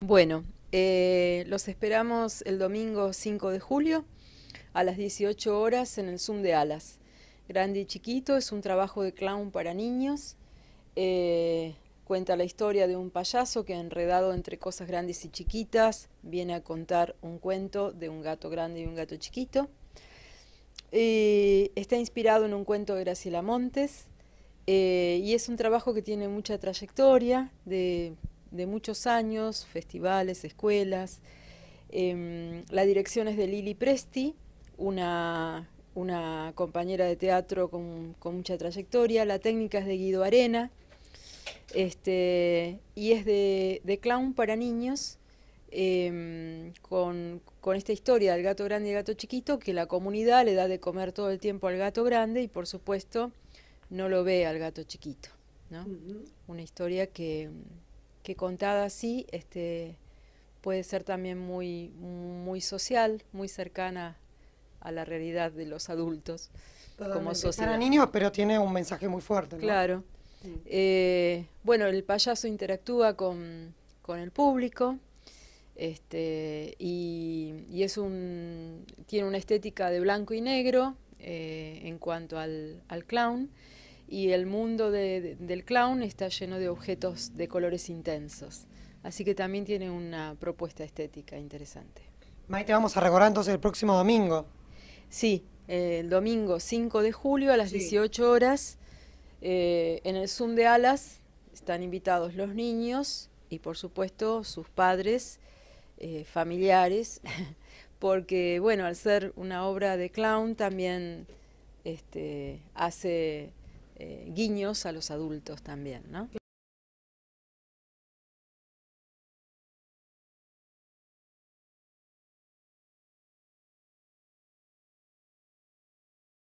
Bueno, eh, los esperamos el domingo 5 de julio a las 18 horas en el Zoom de Alas. Grande y Chiquito es un trabajo de clown para niños. Eh, cuenta la historia de un payaso que enredado entre cosas grandes y chiquitas viene a contar un cuento de un gato grande y un gato chiquito. está inspirado en un cuento de Graciela Montes eh, y es un trabajo que tiene mucha trayectoria de de muchos años, festivales, escuelas. Em, la dirección es de Lili Presti, una, una compañera de teatro con, mucha trayectoria. La técnica es de Guido Arena este, y es de, clown para niños. Em, con, esta historia del gato grande y el gato chiquito, que la comunidad le da de comer todo el tiempo al gato grande y por supuesto no lo ve al gato chiquito. Una historia que, que contada así este, puede ser también muy, muy social, muy cercana a la realidad de los adultos como sociedad. Para niños, pero tiene un mensaje muy fuerte. Claro. Eh, bueno, el payaso interactúa con, el público este, y, es un, tiene una estética de blanco y negro eh, en cuanto al, al clown y el mundo del clown está lleno de objetos de colores intensos. Así que también tiene una propuesta estética interesante. Maite, vamos a recordar entonces el próximo domingo. Sí, eh, el domingo 5 de julio a las 18 horas, eh, en el Zoom de Alas están invitados los niños y por supuesto sus padres, eh, familiares, porque bueno, al ser una obra de clown también este, hace eh, guiños a los adultos también, ¿no?